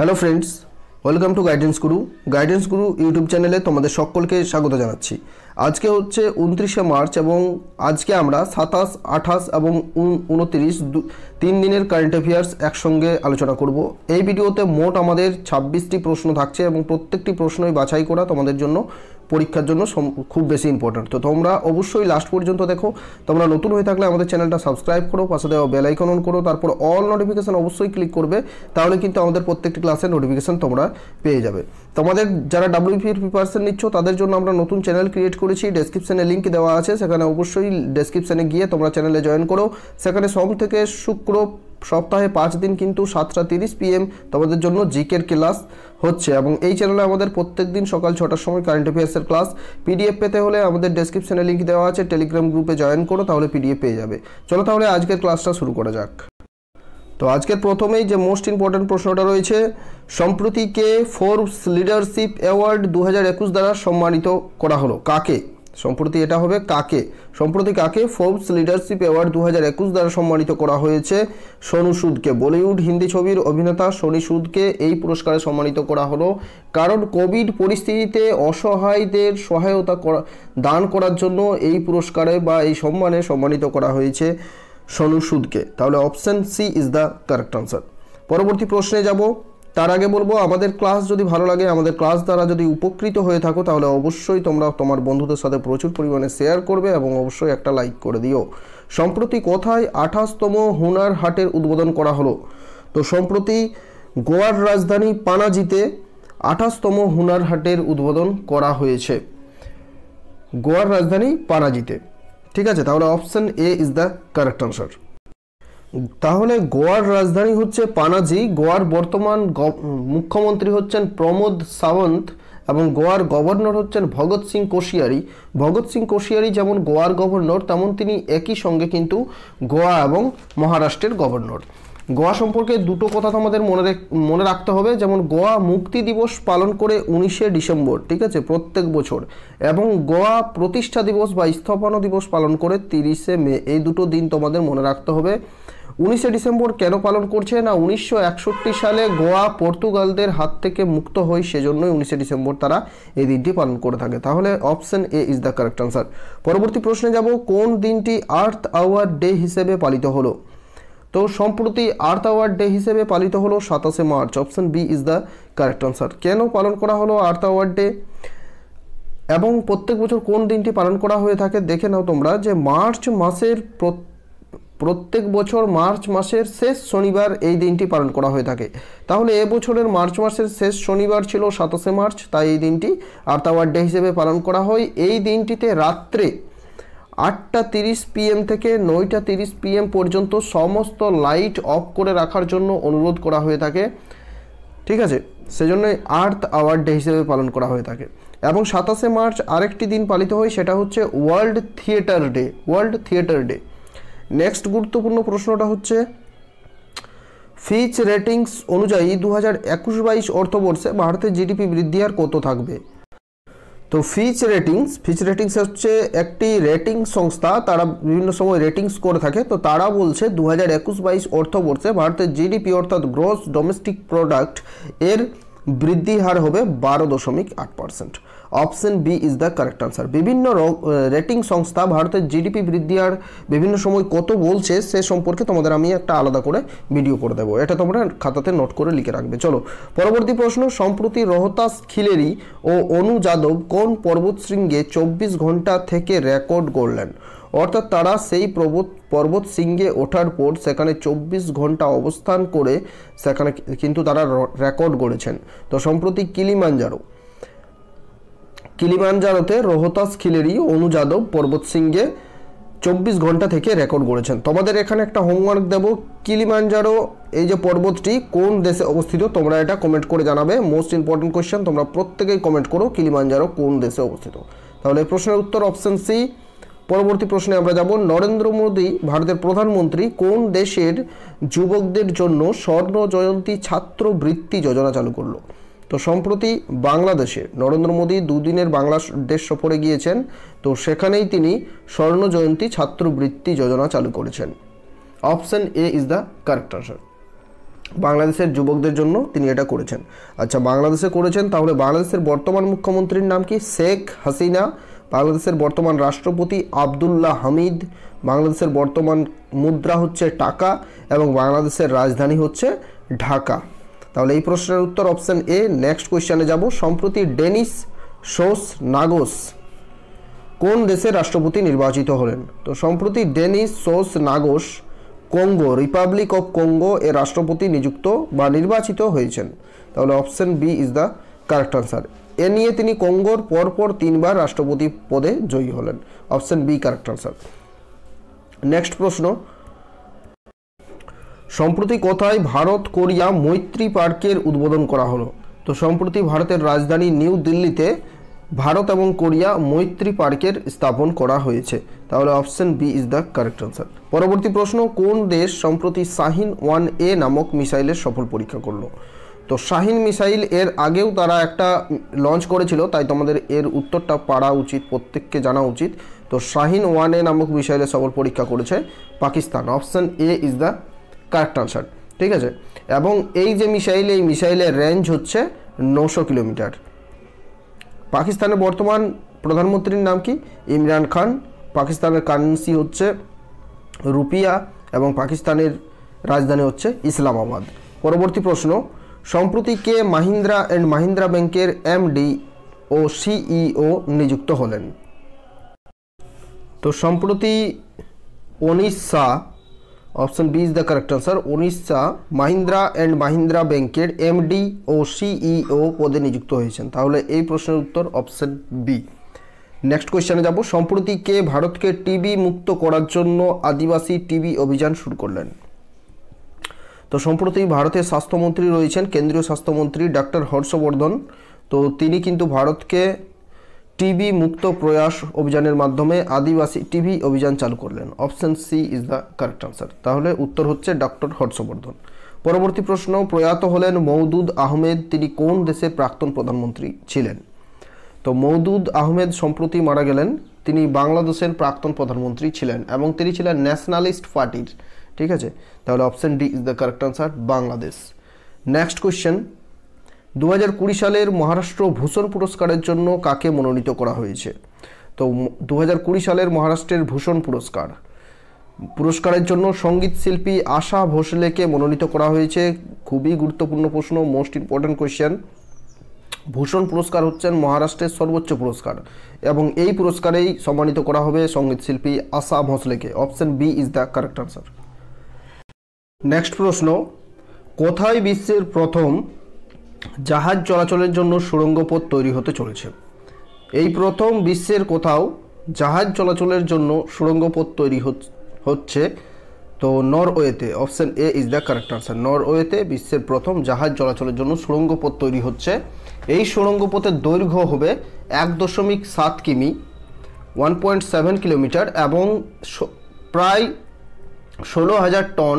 hello friends welcome to guidance guru guidance guru YouTube চ্যানেলে তোমাদের সকলকে স্বাগত জানাচ্ছি আজকে হচ্ছে উনত্রিশে মার্চ এবং আজকে আমরা সাতাশ আঠাশ এবং উনত্রিশ তিন দিনের কারেন্ট অ্যাফেয়ার্স একসঙ্গে আলোচনা করব এই ভিডিওতে মোট আমাদের ছাব্বিশটি প্রশ্ন থাকছে এবং প্রত্যেকটি প্রশ্নই বাছাই করা তোমাদের জন্য পরীক্ষার জন্য খুব বেশি ইম্পর্ট্যান্ট তো তোমরা অবশ্যই লাস্ট পর্যন্ত দেখো তোমরা নতুন হয়ে থাকলে আমাদের চ্যানেলটা সাবস্ক্রাইব করো পাশে দেওয়া বেলাইকন অন করো তারপর অল নোটিফিকেশান অবশ্যই ক্লিক করবে তাহলে কিন্তু আমাদের প্রত্যেকটি ক্লাসের নোটিফিকেশান তোমরা পেয়ে যাবে তোমাদের যারা ডাব্লিউপির প্রিপারেশন নিচ্ছ তাদের জন্য আমরা নতুন চ্যানেল ক্রিয়েট করেছি ডেসক্রিপশানে লিঙ্ক দেওয়া আছে সেখানে অবশ্যই ডেসক্রিপশানে গিয়ে তোমরা চ্যানেলে জয়েন করো সেখানে সোম থেকে শুক্র সপ্তাহে পাঁচ দিন কিন্তু সাতটা তিরিশ পিএম তোমাদের জন্য জিকের ক্লাস হচ্ছে এবং এই চ্যানেলে আমাদের প্রত্যেক দিন সকাল ছটার সময় কারেন্ট অ্যাফেয়ার্সের ক্লাস পিডিএফ পেতে হলে আমাদের ডেসক্রিপশানে লিঙ্ক দেওয়া আছে টেলিগ্রাম গ্রুপে জয়েন করো তাহলে পিডিএফ পেয়ে যাবে চলো তাহলে আজকের ক্লাসটা শুরু করা যাক তো আজকের প্রথমেই যে মোস্ট ইম্পর্ট্যান্ট প্রশ্নটা রয়েছে সম্প্রতি কে ফোর্বস লিডারশিপ অ্যাওয়ার্ড দু দ্বারা সম্মানিত করা হলো কাকে সম্প্রতি এটা হবে কাকে সম্প্রতি কাকে ফোর্বস লিডারশিপ অ্যাওয়ার্ড দু হাজার একুশ দ্বারা সম্মানিত করা হয়েছে সোনু সুদকে বলিউড হিন্দি ছবির অভিনেতা সোনি সুদকে এই পুরস্কারে সম্মানিত করা হলো কারণ কোভিড পরিস্থিতিতে অসহায়দের সহায়তা করা দান করার জন্য এই পুরস্কারে বা এই সম্মানে সম্মানিত করা হয়েছে সোনু সুদকে তাহলে option C is the correct answer পরবর্তী প্রশ্নে যাব তার আগে বলবো আমাদের ক্লাস যদি ভালো লাগে আমাদের ক্লাস দ্বারা যদি উপকৃত হয়ে থাকো তাহলে অবশ্যই তোমরা তোমার বন্ধুদের সাথে প্রচুর পরিমাণে শেয়ার করবে এবং অবশ্যই একটা লাইক করে দিও সম্প্রতি কোথায় আঠাশতম হুনার হাটের উদ্বোধন করা হলো তো সম্প্রতি গোয়ার রাজধানী পানাজিতে আঠাশতম হুনার হাটের উদ্বোধন করা হয়েছে গোয়ার রাজধানী পানাজিতে ঠিক আছে তাহলে option A is the correct answer তাহলে গোয়ার রাজধানী হচ্ছে পানাজি গোয়ার বর্তমান মুখ্যমন্ত্রী হচ্ছেন প্রমোদ সাওয়ন্ত এবং গোয়ার গভর্নর হচ্ছেন ভগৎ সিং কোশিয়ারি ভগৎ সিং কোশিয়ারি যেমন গোয়ার গভর্নর তেমন তিনি একই সঙ্গে কিন্তু গোয়া এবং মহারাষ্ট্রের গভর্নর গোয়া সম্পর্কে দুটো কথা তোমাদের মনে মনে রাখতে হবে যেমন গোয়া মুক্তি দিবস পালন করে উনিশে ডিসেম্বর ঠিক আছে প্রত্যেক বছর এবং গোয়া প্রতিষ্ঠা দিবস বা স্থাপনা দিবস পালন করে তিরিশে মে এই দুটো দিন তোমাদের মনে রাখতে হবে উনিশে ডিসেম্বর কেন পালন করছে না উনিশশো সালে গোয়া পর্তুগালদের হাত থেকে মুক্ত হয় সেজন্যই উনিশে ডিসেম্বর তারা এই দিনটি পালন করে থাকে তাহলে option A is the correct answer পরবর্তী প্রশ্নে যাব কোন দিনটি আর্থ আওয়ার ডে হিসেবে পালিত হলো তো সম্প্রতি আর্থ আওয়ার ডে হিসেবে পালিত হলো সাতাশে March option B is the correct answer কেন পালন করা হলো আর্থ আওয়ার ডে এবং প্রত্যেক বছর কোন দিনটি পালন করা হয়ে থাকে দেখে নাও তোমরা যে মার্চ মাসের প্রত্যেক প্রত্যেক বছর মার্চ মাসের শেষ শনিবার এই দিনটি পালন করা হয়ে থাকে তাহলে এবছরের মার্চ মাসের শেষ শনিবার ছিল সাতাশে মার্চ তাই এই দিনটি আর্থাওয়ার ডে হিসেবে পালন করা হয় এই দিনটিতে রাত্রে আটটা তিরিশ পিএম থেকে নয়টা তিরিশ পিএম পর্যন্ত সমস্ত লাইট অফ করে রাখার জন্য অনুরোধ করা হয়ে থাকে ঠিক আছে সেজন্য আর্থ আওয়ার ডে হিসেবে পালন করা হয়ে থাকে এবং সাতাশে মার্চ আরেকটি দিন পালিত হয় সেটা হচ্ছে world theatre day world theatre day next গুরুত্বপূর্ণ প্রশ্নটা হচ্ছে ফিচ রেটিংস অনুযায়ী দু হাজার একুশ বাইশ অর্থবর্ষে ভারতের জিডিপি বৃদ্ধি হার কত থাকবে তো ফিচ রেটিংস ফিচ রেটিংস হচ্ছে একটি রেটিং সংস্থা তারা বিভিন্ন সময় রেটিংস করে থাকে তো তারা বলছে দু হাজার একুশ বাইশ অর্থবর্ষে ভারতের জিডিপি অর্থাৎ গ্রস ডোমেস্টিক প্রোডাক্ট এর বৃদ্ধি হার হবে বারো দশমিক আট percent option B is the correct answer বিভিন্ন রেটিং সংস্থা ভারতের জিডিপি বৃদ্ধি আর বিভিন্ন সময় কত বলছে সে সম্পর্কে তোমাদের আমি একটা আলাদা করে ভিডিও করে দেবো এটা তোমরা খাতাতে নোট করে লিখে রাখবে চলো পরবর্তী প্রশ্ন সম্প্রতি রহতাস খিলেরি ও অনু যাদব কোন পর্বত শৃঙ্গে চব্বিশ ঘন্টা থেকে রেকর্ড গড়লেন অর্থাৎ তারা সেই পর্বত পর্বত শৃঙ্গে ওঠার পর সেখানে চব্বিশ ঘন্টা অবস্থান করে সেখানে কিন্তু তারা রেকর্ড গড়েছেন তো সম্প্রতি কিলিমাঞ্জারো কিলিমানজারোতে রোহতাস খিলেরি অনু যাদব পর্বত সিংকে চব্বিশ ঘন্টা থেকে রেকর্ড করেছেন তোমাদের এখানে একটা হোমওয়ার্ক দেব কিলিমানজারো এই যে পর্বতটি কোন দেশে অবস্থিত তোমরা এটা কমেন্ট করে জানাবে মোস্ট ইম্পর্টেন্ট কোয়েশ্চেন তোমরা প্রত্যেকেই কমেন্ট করো কিলিমানজারো কোন দেশে অবস্থিত তাহলে প্রশ্নের উত্তর অপশান সি পরবর্তী প্রশ্নে আমরা যাব নরেন্দ্র মোদী ভারতের প্রধানমন্ত্রী কোন দেশের যুবকদের জন্য স্বর্ণ জয়ন্তী ছাত্রবৃত্তি যোজনা চালু করলো তো সম্প্রতি বাংলাদেশে নরেন্দ্র মোদী দুদিনের বাংলাদেশ সফরে গিয়েছেন তো সেখানেই তিনি স্বর্ণ জয়ন্তী ছাত্রবৃত্তি যোজনা চালু করেছেন option A is the correct answer বাংলাদেশের যুবকদের জন্য তিনি এটা করেছেন আচ্ছা বাংলাদেশে করেছেন তাহলে বাংলাদেশের বর্তমান মুখ্যমন্ত্রীর নাম কি শেখ হাসিনা বাংলাদেশের বর্তমান রাষ্ট্রপতি আবদুল্লাহ হামিদ বাংলাদেশের বর্তমান মুদ্রা হচ্ছে টাকা এবং বাংলাদেশের রাজধানী হচ্ছে ঢাকা তাহলে এই প্রশ্নের উত্তর অপশান এ নেক্সট কোয়েশ্চানে যাব সম্প্রতি ডেনিস সোস নাগোস কোন দেশের রাষ্ট্রপতি নির্বাচিত হলেন তো সম্প্রতি Denis Sassou Nguesso Congo republic of Congo এর রাষ্ট্রপতি নিযুক্ত বা নির্বাচিত হয়েছেন তাহলে option B is the correct answer এ নিয়ে তিনি কঙ্গোর পরপর তিনবার রাষ্ট্রপতি পদে জয়ী হলেন option B correct answer next প্রশ্ন সম্প্রতি কথায় ভারত কোরিয়া মৈত্রী পার্কের উদ্বোধন করা হলো তো সম্প্রতি ভারতের রাজধানী নিউ দিল্লিতে ভারত এবং কোরিয়া মৈত্রী পার্কের স্থাপন করা হয়েছে তাহলে option B is the correct answer পরবর্তী প্রশ্ন কোন দেশ সম্প্রতি শাহিন ওয়ান এ নামক মিসাইলের সফল পরীক্ষা করলো তো শাহিন মিসাইল এর আগেও তারা একটা লঞ্চ করেছিল তাই তোমাদের এর উত্তরটা পাড়া উচিত প্রত্যেককে জানা উচিত তো শাহিন ওয়ান এ নামক মিসাইলের সফল পরীক্ষা করেছে Pakistan option A is the correct answer ঠিক আছে এবং এই যে মিসাইল এই মিসাইলের রেঞ্জ হচ্ছে নশো কিলোমিটার পাকিস্তানের বর্তমান প্রধানমন্ত্রীর নাম কি ইমরান খান পাকিস্তানের কারেন্সি হচ্ছে রুপিয়া এবং পাকিস্তানের রাজধানী হচ্ছে ইসলামাবাদ পরবর্তী প্রশ্ন সম্প্রতি কে মাহিন্দ্রা অ্যান্ড মাহিন্দ্রা ব্যাংকের এমডি ও সিইও e নিযুক্ত হলেন তো সম্প্রতি Anisha Shah option B is the correct answer Anisha Mahindra and Mahindra ব্যাংকের এমডি ও সিইও পদে নিযুক্ত হয়েছেন তাহলে এই প্রশ্নের উত্তর অপশন বি নেক্সট কোয়েশ্চেনে যাব সম্প্রতি কে ভারতকে টিবি মুক্ত করার জন্য আদিবাসী টিবি অভিযান শুরু করলেন তো সম্প্রতি ভারতের স্বাস্থ্যমন্ত্রী রয়েছেন কেন্দ্রীয় স্বাস্থ্যমন্ত্রী ডাক্তার হর্ষবর্ধন তো তিনি কিন্তু ভারতকে টিবি মুক্ত প্রয়াস অভিযানের মাধ্যমে আদিবাসী টিবি অভিযান চালু করলেন option C is the correct answer তাহলে উত্তর হচ্ছে ডক্টর হর্ষবর্ধন পরবর্তী প্রশ্ন প্রয়াত হলেন মৌদুদ আহমেদ তিনি কোন দেশের প্রাক্তন প্রধানমন্ত্রী ছিলেন তো মৌদুদ আহমেদ সম্প্রতি মারা গেলেন তিনি বাংলাদেশের প্রাক্তন প্রধানমন্ত্রী ছিলেন এবং তিনি ছিলেন ন্যাশনালিস্ট পার্টির ঠিক আছে তাহলে option D is the correct answer Bangladesh next question দু সালের মহারাষ্ট্র ভূষণ পুরস্কারের জন্য কাকে মনোনীত করা হয়েছে তো দু সালের মহারাষ্ট্রের ভূষণ পুরস্কার পুরস্কারের জন্য সঙ্গীত শিল্পী আশা ভোসলেকে মনোনীত করা হয়েছে খুবই গুরুত্বপূর্ণ প্রশ্ন মোস্ট ইম্পর্ট্যান্ট কোয়েশ্চেন ভূষণ পুরস্কার হচ্ছেন মহারাষ্ট্রের সর্বোচ্চ পুরস্কার এবং এই পুরস্কারেই সম্মানিত করা হবে সঙ্গীতশিল্পী আশা ভোসলেকে option B is the correct answer next প্রশ্ন কোথায় বিশ্বের প্রথম জাহাজ চলাচলের জন্য সুড়ঙ্গ পথ তৈরি হতে চলেছে এই প্রথম বিশ্বের কোথাও জাহাজ চলাচলের জন্য সুড়ঙ্গ পথ তৈরি হচ্ছে তো নরওয়েতে option A is the correct answer নরওয়েতে বিশ্বের প্রথম জাহাজ চলাচলের জন্য সুড়ঙ্গ পথ তৈরি হচ্ছে এই সুড়ঙ্গ পথের দৈর্ঘ্য হবে এক দশমিক সাত কিমি ওয়ান পয়েন্ট সেভেন কিলোমিটার এবং প্রায় ষোলো হাজার টন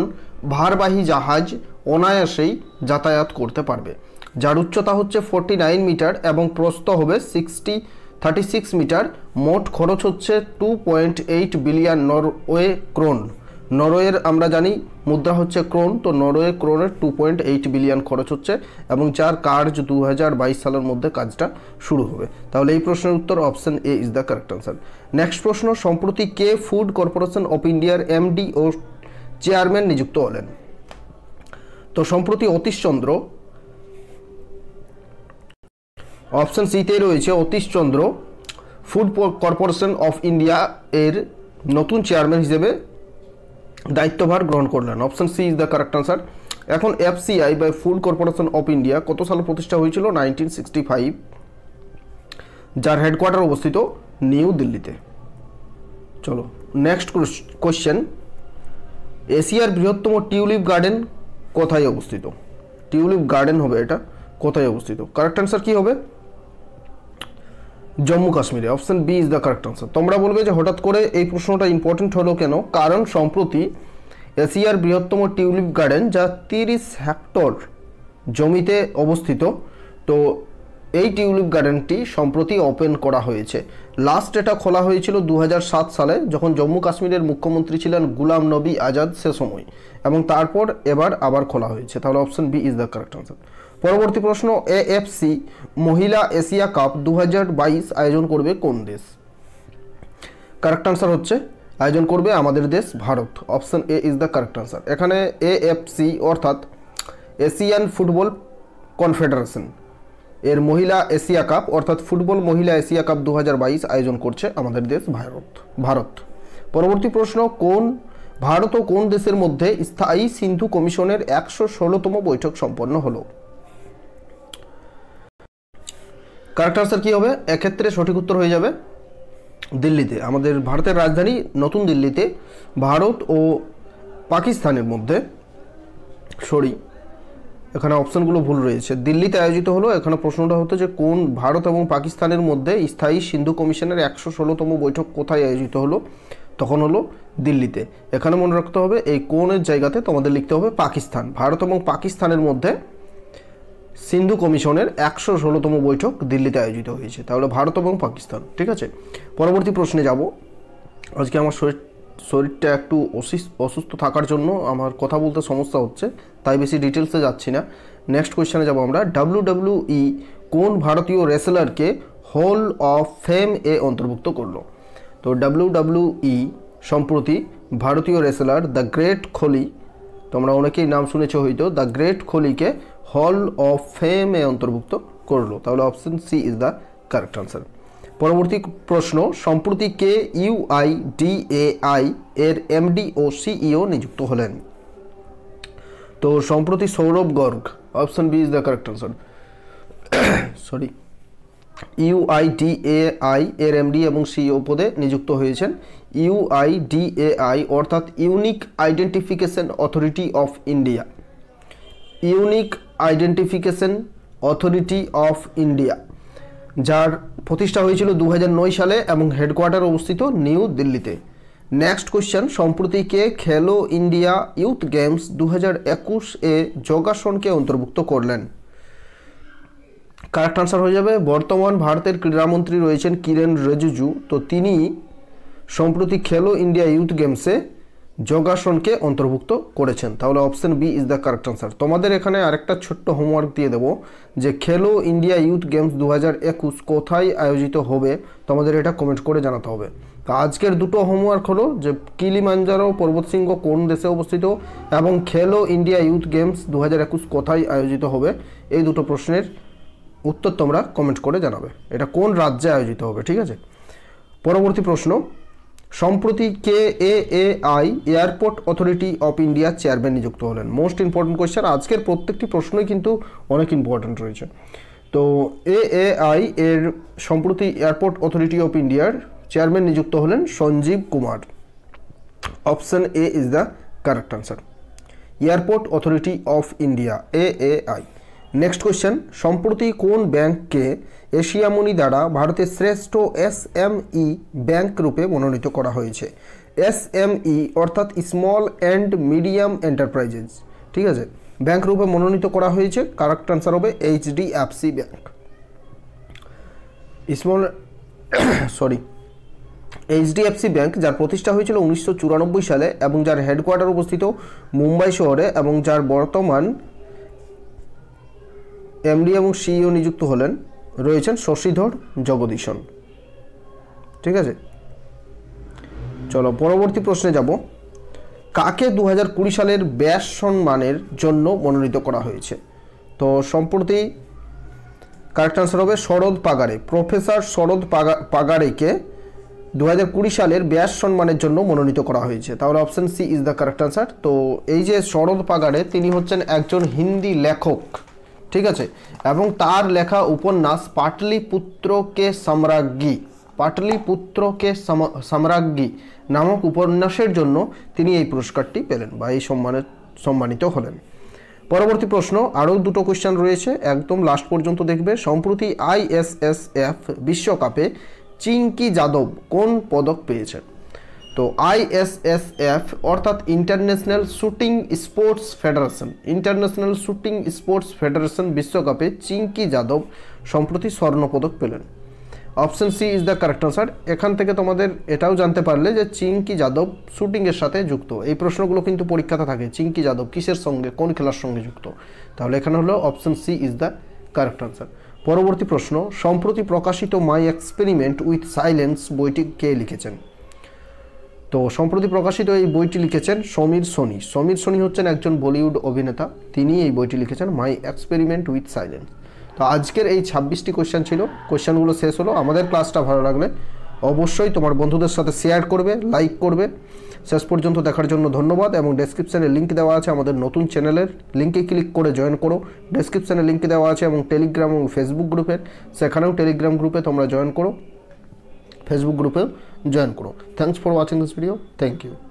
ভারবাহী জাহাজ অনায়াসেই যাতায়াত করতে পারবে যার উচ্চতা হচ্ছে ফোরটি নাইন মিটার এবং প্রস্থ হবে সিক্সটি থার্টি সিক্স মিটার মোট খরচ হচ্ছে two point eight billion Norway krone নরওয়ের আমরা জানি মুদ্রা হচ্ছে ক্রোন তো নরওয়ে ক্রোনের টু পয়েন্ট এইট বিলিয়ন খরচ হচ্ছে এবং যার কার্য দু সালের মধ্যে কাজটা শুরু হবে তাহলে এই প্রশ্নের উত্তর option A is the correct answer next প্রশ্ন সম্প্রতি কে ফুড কর্পোরেশন অফ ইন্ডিয়ার এমডি ও চেয়ারম্যান নিযুক্ত হলেন তো সম্প্রতি অতীশচন্দ্র অপশান সিতে রয়েছে Atish Chandra food corporation of India এর নতুন চেয়ারম্যান হিসেবে দায়িত্বভার গ্রহণ করলেন option C is the correct answer এখন এফসিআই বা ফুড কর্পোরেশন অফ ইন্ডিয়া কত সালে প্রতিষ্ঠা হয়েছিল নাইনটিন সিক্সটি ফাইভ যার হেডকোয়ার্টার অবস্থিত নিউ দিল্লিতে চলো নেক্সট কোশ্চেন এশিয়ার বৃহত্তম টিউলিপ গার্ডেন কোথায় অবস্থিত টিউলিপ গার্ডেন হবে এটা কোথায় অবস্থিত কারেক্ট অ্যান্সার কী হবে জম্মু কাশ্মীরে option B is the correct answer তোমরা বলবে যে হঠাৎ করে এই প্রশ্নটা ইম্পর্টেন্ট হলো কেন কারণ সম্প্রতি এশিয়ার বৃহত্তম টিউলিপ গার্ডেন যা তিরিশ হেক্টর জমিতে অবস্থিত তো এই টিউলিপ গার্ডেনটি সম্প্রতি ওপেন করা হয়েছে লাস্ট এটা খোলা হয়েছিল দু সালে যখন জম্মু কাশ্মীরের মুখ্যমন্ত্রী ছিলেন গুলাম নবী আজাদ সে সময় এবং তারপর এবার আবার খোলা হয়েছে তাহলে option B is the correct answer পরবর্তী প্রশ্ন এএফসি মহিলা এশিয়া কাপ দু আয়োজন করবে কোন দেশ কারেক্ট আনসার হচ্ছে আয়োজন করবে আমাদের দেশ Bharat option A is the correct answer এখানে এএফসি অর্থাৎ এশিয়ান ফুটবল কনফেডারেশন এর মহিলা এশিয়া কাপ অর্থাৎ ফুটবল মহিলা এশিয়া কাপ দু আয়োজন করছে আমাদের দেশ ভারত ভারত পরবর্তী প্রশ্ন কোন ভারত ও কোন দেশের মধ্যে স্থায়ী সিন্ধু কমিশনের একশো ষোলোতম বৈঠক সম্পন্ন হলো কারেক্ট আনসার কী হবে এক্ষেত্রে সঠিক উত্তর হয়ে যাবে দিল্লিতে আমাদের ভারতের রাজধানী নতুন দিল্লিতে ভারত ও পাকিস্তানের মধ্যে সরি এখানে অপশানগুলো ভুল রয়েছে দিল্লিতে আয়োজিত হলো এখানে প্রশ্নটা হতো যে কোন ভারত এবং পাকিস্তানের মধ্যে স্থায়ী সিন্ধু কমিশনের একশো ষোলোতম বৈঠক কোথায় আয়োজিত হলো তখন হলো দিল্লিতে এখানে মনে রাখতে হবে এই কোনের জায়গাতে তোমাদের লিখতে হবে পাকিস্তান ভারত এবং পাকিস্তানের মধ্যে সিন্ধু কমিশনের একশো ষোলোতম বৈঠক দিল্লিতে আয়োজিত হয়েছে তাহলে ভারত এবং পাকিস্তান ঠিক আছে পরবর্তী প্রশ্নে যাব আজকে আমার শরীর শরীরটা একটু অসুস্থ থাকার জন্য আমার কথা বলতে সমস্যা হচ্ছে তাই বেশি ডিটেলসে যাচ্ছি না নেক্সট কোয়েশ্চেনে যাব আমরা ডাব্লিউ ই e কোন ভারতীয় রেসলারকে হল অফ ফেম এ অন্তর্ভুক্ত করলো তো ডাব্লিউ ই e সম্প্রতি ভারতীয় রেসলার দ্য গ্রেট খলি তোমরা অনেকেই নাম শুনেছ হয়তো দ্য গ্রেট খলিকে হল অফ ফেমে অন্তর্ভুক্ত করলো তাহলে option C is the correct answer পরবর্তী প্রশ্ন সম্প্রতি কে ইউআই আই এর এমডি ও সিইও e নিযুক্ত হলেন তো সম্প্রতি Saurabh Garg option B is the correct answer sorry UIDAI এর এমডি এবং সিইও e পদে নিযুক্ত হয়েছেন ইউআইডিএআই অর্থাৎ unique identification authority of India unique identification authority of India যার প্রতিষ্ঠা হয়েছিল দু সালে এবং হেডকোয়ার্টার অবস্থিত নিউ দিল্লিতে নেক্সট কোশ্চেন সম্প্রতি কে খেলো ইন্ডিয়া ইউথ গেমস দু এ যোগাসনকে অন্তর্ভুক্ত করলেন কারেক্ট আনসার হয়ে যাবে বর্তমান ভারতের ক্রীড়ামন্ত্রী রয়েছেন কিরেন রেজুজু তো তিনি সম্প্রতি খেলো ইন্ডিয়া ইউথ গেমসে যোগাসনকে অন্তর্ভুক্ত করেছেন তাহলে option B is the correct answer তোমাদের এখানে আরেকটা ছোট্ট হোমওয়ার্ক দিয়ে দেবো যে খেলো ইন্ডিয়া ইউথ গেমস দু কোথায় আয়োজিত হবে তোমাদের এটা কমেন্ট করে জানাতে হবে তো আজকের দুটো হোমওয়ার্ক হলো যে কিলিমাঞ্জারো পর্বতশৃঙ্গ কোন দেশে অবস্থিত এবং খেলো ইন্ডিয়া ইউথ গেমস দু কোথায় আয়োজিত হবে এই দুটো প্রশ্নের উত্তর তোমরা কমেন্ট করে জানাবে এটা কোন রাজ্যে আয়োজিত হবে ঠিক আছে পরবর্তী প্রশ্ন সম্প্রতি কে A A I airport authority of ইন্ডিয়ার চেয়ারম্যান নিযুক্ত হলেন মোস্ট ইম্পর্টেন্ট কোয়েশ্চেন আজকের প্রত্যেকটি প্রশ্নই কিন্তু অনেক ইম্পর্টেন্ট রয়েছে তো এ এ আই এর সম্প্রতি এয়ারপোর্ট অথরিটি অফ ইন্ডিয়ার চেয়ারম্যান নিযুক্ত হলেন Sanjeev Kumar option A is the correct answer airport authority of India A A I next question সম্প্রতি কোন ব্যাংককে এশিয়ামণি দ্বারা ভারতের শ্রেষ্ঠ এস এম ই ব্যাংক রূপে মনোনীত করা হয়েছে এস এম ই অর্থাৎ স্মল অ্যান্ড মিডিয়াম এন্টারপ্রাইজেস ঠিক আছে ব্যাংক রূপে মনোনীত করা হয়েছে কারেক্ট আনসার হবে HDFC bank small sorry HDFC bank যার প্রতিষ্ঠা হয়েছিল উনিশশো সালে এবং যার হেডকোয়ার্টার অবস্থিত মুম্বাই শহরে এবং যার বর্তমান এমডি এবং সিইও নিযুক্ত হলেন রয়েছেন শশীধর জগদীশন ঠিক আছে চলো পরবর্তী প্রশ্নে যাব কাকে দু সালের ব্যাস সম্মানের জন্য মনোনীত করা হয়েছে তো সম্প্রতি কারেক্ট আনসার হবে শরদ পাগারে প্রফেসর শরদ পাগা পাগারেকে দু কুড়ি সালের ব্যাস সম্মানের জন্য মনোনীত করা হয়েছে তাহলে option C is the correct answer তো এই যে শরদ পাগারে তিনি হচ্ছেন একজন হিন্দি লেখক ঠিক আছে এবং তার লেখা উপন্যাস পাটলিপুত্রকে সাম্রাজ্ঞী পাটলিপুত্রকে সম্রাজ্ঞী নামক উপন্যাসের জন্য তিনি এই পুরস্কারটি পেলেন বা এই সম্মানে সম্মানিত হলেন পরবর্তী প্রশ্ন আরও দুটো কোয়েশ্চেন রয়েছে একদম লাস্ট পর্যন্ত দেখবে সম্প্রতি আইএসএসএফ বিশ্বকাপে চিঙ্কি যাদব কোন পদক পেয়েছেন তো আইএসএসএফ অর্থাৎ international shooting sports federation international shooting sports federation বিশ্বকাপে চিঙ্কি যাদব সম্প্রতি স্বর্ণপদক পেলেন option C is the correct answer এখান থেকে তোমাদের এটাও জানতে পারলে যে চিঙ্কি যাদব শুটিংয়ের সাথে যুক্ত এই প্রশ্নগুলো কিন্তু পরীক্ষাতে থাকে চিঙ্কি যাদব কিসের সঙ্গে কোন খেলার সঙ্গে যুক্ত তাহলে এখানে হলো option C is the correct answer পরবর্তী প্রশ্ন সম্প্রতি প্রকাশিত মাই এক্সপেরিমেন্ট উইথ সাইলেন্স বইটি কে লিখেছেন তো সম্প্রতি প্রকাশিত এই বইটি লিখেছেন সমীর সোনি সমীর সোনি হচ্ছেন একজন বলিউড অভিনেতা তিনি এই বইটি লিখেছেন মাই এক্সপেরিমেন্ট উইথ সাইলেন্স তো আজকের এই ছাব্বিশটি কোয়েশ্চেন ছিল কোয়েশ্চেনগুলো শেষ হলো আমাদের ক্লাসটা ভালো লাগলে অবশ্যই তোমার বন্ধুদের সাথে শেয়ার করবে লাইক করবে শেষ পর্যন্ত দেখার জন্য ধন্যবাদ এবং ডেসক্রিপশানে লিঙ্ক দেওয়া আছে আমাদের নতুন চ্যানেলের লিঙ্কে ক্লিক করে জয়েন করো ডেসক্রিপশানে লিঙ্ক দেওয়া আছে এবং টেলিগ্রাম এবং ফেসবুক গ্রুপের সেখানেও টেলিগ্রাম গ্রুপে তোমরা জয়েন করো ফেসবুক গ্রুপেও ज्वाइन करो thanks for watching this video thank you